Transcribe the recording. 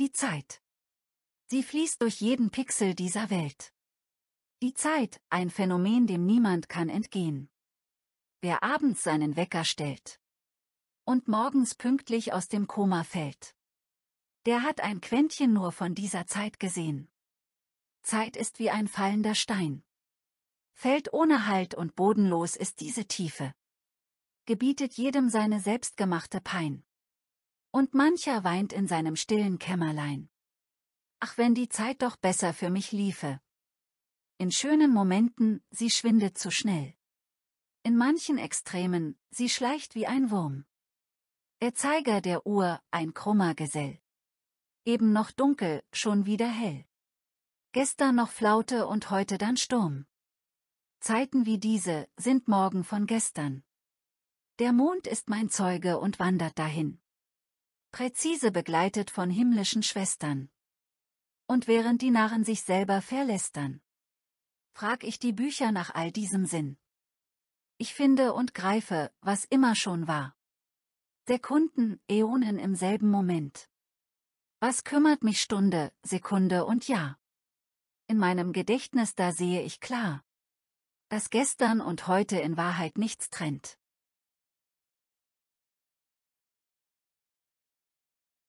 Die Zeit. Sie fließt durch jeden Pixel dieser Welt. Die Zeit, ein Phänomen, dem niemand kann entgehen. Wer abends seinen Wecker stellt und morgens pünktlich aus dem Koma fällt, der hat ein Quäntchen nur von dieser Zeit gesehen. Zeit ist wie ein fallender Stein. Fällt ohne Halt und bodenlos ist diese Tiefe. Gebietet jedem seine selbstgemachte Pein. Und mancher weint in seinem stillen Kämmerlein. Ach, wenn die Zeit doch besser für mich liefe. In schönen Momenten, sie schwindet zu schnell. In manchen Extremen, sie schleicht wie ein Wurm. Der Zeiger der Uhr, ein krummer Gesell. Eben noch dunkel, schon wieder hell. Gestern noch Flaute und heute dann Sturm. Zeiten wie diese sind morgen von gestern. Der Mond ist mein Zeuge und wandert dahin. Präzise begleitet von himmlischen Schwestern. Und während die Narren sich selber verlästern, frag ich die Bücher nach all diesem Sinn. Ich finde und greife, was immer schon war. Sekunden, Äonen im selben Moment. Was kümmert mich Stunde, Sekunde und Jahr? In meinem Gedächtnis da sehe ich klar, dass gestern und heute in Wahrheit nichts trennt.